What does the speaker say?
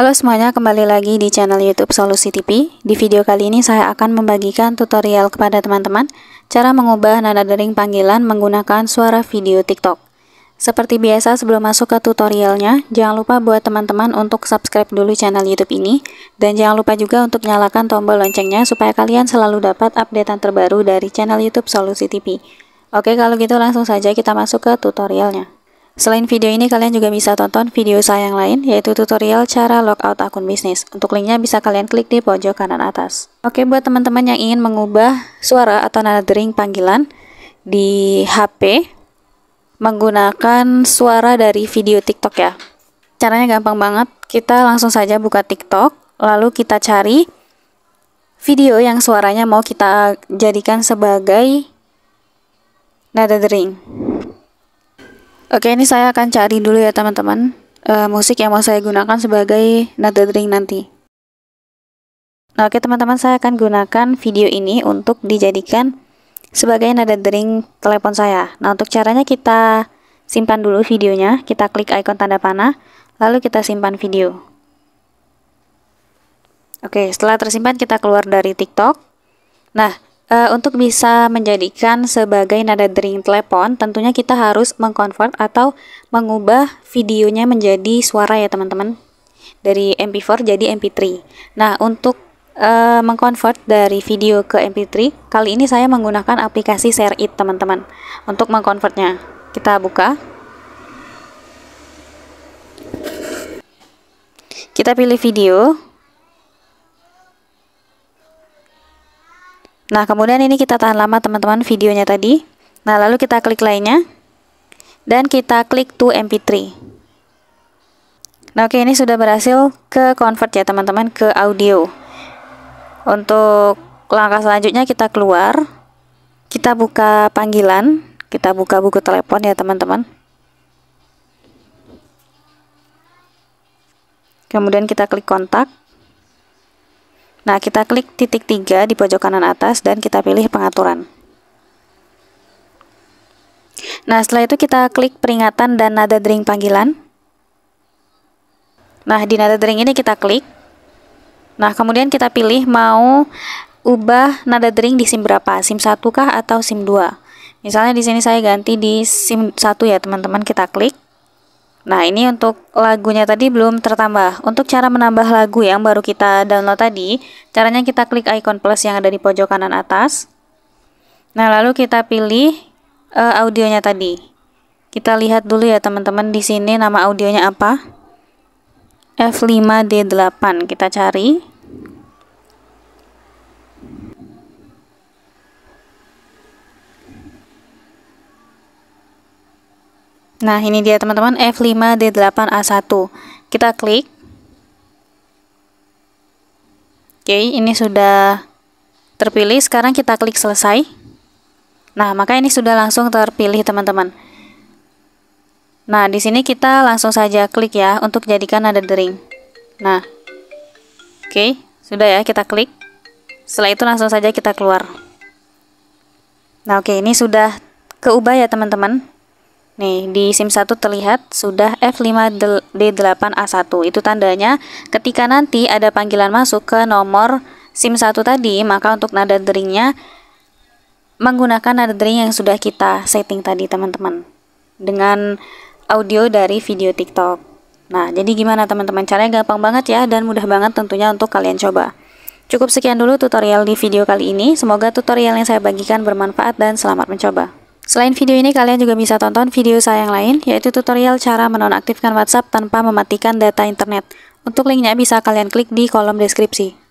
Halo semuanya, kembali lagi di channel YouTube Solusi TV. Di video kali ini saya akan membagikan tutorial kepada teman-teman cara mengubah nada dering panggilan menggunakan suara video TikTok. Seperti biasa sebelum masuk ke tutorialnya, jangan lupa buat teman-teman untuk subscribe dulu channel YouTube ini dan jangan lupa juga untuk nyalakan tombol loncengnya supaya kalian selalu dapat updatean terbaru dari channel YouTube Solusi TV. Oke, kalau gitu langsung saja kita masuk ke tutorialnya. Selain video ini, kalian juga bisa tonton video saya yang lain, yaitu tutorial cara logout akun bisnis. Untuk linknya bisa kalian klik di pojok kanan atas. Oke, buat teman-teman yang ingin mengubah suara atau nada dering panggilan di HP menggunakan suara dari video TikTok ya. Caranya gampang banget, kita langsung saja buka TikTok, lalu kita cari video yang suaranya mau kita jadikan sebagai nada dering. Oke, ini saya akan cari dulu ya teman-teman uh, musik yang mau saya gunakan sebagai nada dering nanti. Nah, oke teman-teman, saya akan gunakan video ini untuk dijadikan sebagai nada dering telepon saya. Nah, untuk caranya kita simpan dulu videonya, kita klik ikon tanda panah, lalu kita simpan video. Oke, setelah tersimpan kita keluar dari TikTok. Nah, Uh, untuk bisa menjadikan sebagai nada dering telepon, tentunya kita harus mengkonvert atau mengubah videonya menjadi suara ya teman-teman. Dari MP4 jadi MP3. Nah, untuk uh, mengkonvert dari video ke MP3, kali ini saya menggunakan aplikasi ShareIt teman-teman. Untuk mengkonvertnya, kita buka. Kita pilih video. Nah, kemudian ini kita tahan lama teman-teman videonya tadi. Nah, lalu kita klik lainnya. Dan kita klik to MP3. Nah, oke ini sudah berhasil ke convert ya teman-teman ke audio. Untuk langkah selanjutnya kita keluar. Kita buka panggilan, kita buka buku telepon ya teman-teman. Kemudian kita klik kontak. Nah, kita klik titik tiga di pojok kanan atas dan kita pilih pengaturan. Nah, setelah itu kita klik peringatan dan nada dering panggilan. Nah, di nada dering ini kita klik. Nah, kemudian kita pilih mau ubah nada dering di SIM berapa, SIM 1 kah atau SIM 2. Misalnya di sini saya ganti di SIM 1 ya, teman-teman, kita klik. Nah, ini untuk lagunya tadi belum tertambah. Untuk cara menambah lagu yang baru kita download tadi, caranya kita klik icon plus yang ada di pojok kanan atas. Nah, lalu kita pilih uh, audionya tadi. Kita lihat dulu ya teman-teman di sini nama audionya apa. F5D8 kita cari. Nah, ini dia teman-teman F5D8A1. Kita klik. Oke, ini sudah terpilih. Sekarang kita klik selesai. Nah, maka ini sudah langsung terpilih teman-teman. Nah, di sini kita langsung saja klik ya untuk jadikan ada dering. Nah, oke, sudah ya kita klik. Setelah itu langsung saja kita keluar. Nah, oke, ini sudah keubah ya teman-teman. Nih, di SIM1 terlihat sudah F5D8A1. Itu tandanya ketika nanti ada panggilan masuk ke nomor SIM1 tadi, maka untuk nada deringnya menggunakan nada dering yang sudah kita setting tadi, teman-teman. Dengan audio dari video TikTok. Nah, jadi gimana teman-teman? Caranya gampang banget ya dan mudah banget tentunya untuk kalian coba. Cukup sekian dulu tutorial di video kali ini. Semoga tutorial yang saya bagikan bermanfaat dan selamat mencoba. Selain video ini, kalian juga bisa tonton video saya yang lain, yaitu tutorial cara menonaktifkan WhatsApp tanpa mematikan data internet. Untuk linknya bisa kalian klik di kolom deskripsi.